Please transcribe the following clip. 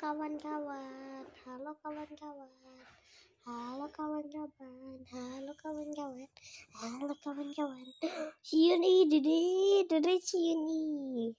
kawan-kawan, halo kawan-kawan, halo kawan-kawan, halo kawan-kawan, halo kawan-kawan. Siuni, dede, dede Siuni.